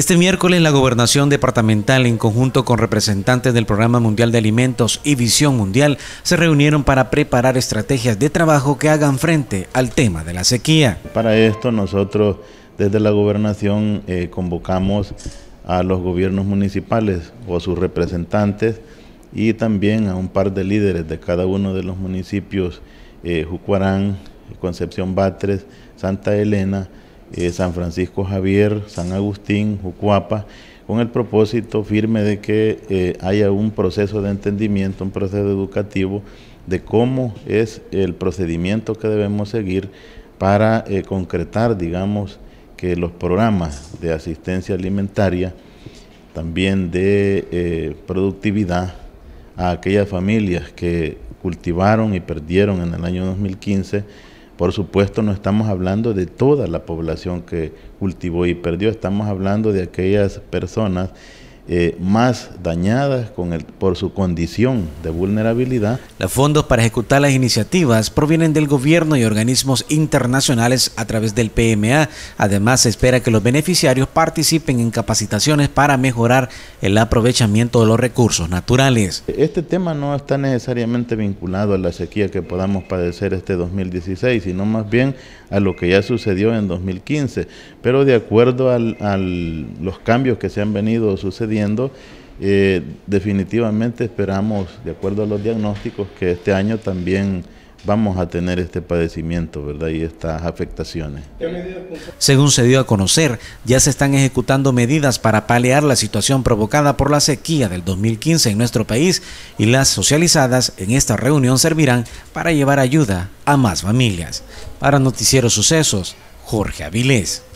Este miércoles la gobernación departamental en conjunto con representantes del Programa Mundial de Alimentos y Visión Mundial se reunieron para preparar estrategias de trabajo que hagan frente al tema de la sequía. Para esto nosotros desde la gobernación eh, convocamos a los gobiernos municipales o sus representantes y también a un par de líderes de cada uno de los municipios, eh, Jucuarán, Concepción Batres, Santa Elena, eh, San Francisco Javier, San Agustín, Jucuapa, con el propósito firme de que eh, haya un proceso de entendimiento, un proceso educativo de cómo es el procedimiento que debemos seguir para eh, concretar, digamos, que los programas de asistencia alimentaria, también de productividad, a aquellas familias que cultivaron y perdieron en el año 2015 por supuesto, no estamos hablando de toda la población que cultivó y perdió, estamos hablando de aquellas personas eh, más dañadas por su condición de vulnerabilidad. Los fondos para ejecutar las iniciativas provienen del gobierno y organismos internacionales a través del PMA. Además, se espera que los beneficiarios participen en capacitaciones para mejorar el aprovechamiento de los recursos naturales. Este tema no está necesariamente vinculado a la sequía que podamos padecer este 2016, sino más bien a lo que ya sucedió en 2015. Pero de acuerdo a los cambios que se han venido sucediendo, eh, definitivamente esperamos, de acuerdo a los diagnósticos, que este año también vamos a tener este padecimiento, ¿verdad? Y estas afectaciones. Según se dio a conocer, ya se están ejecutando medidas para paliar la situación provocada por la sequía del 2015 en nuestro país y las socializadas en esta reunión servirán para llevar ayuda a más familias. Para Noticiero Sucesos, Jorge Avilés.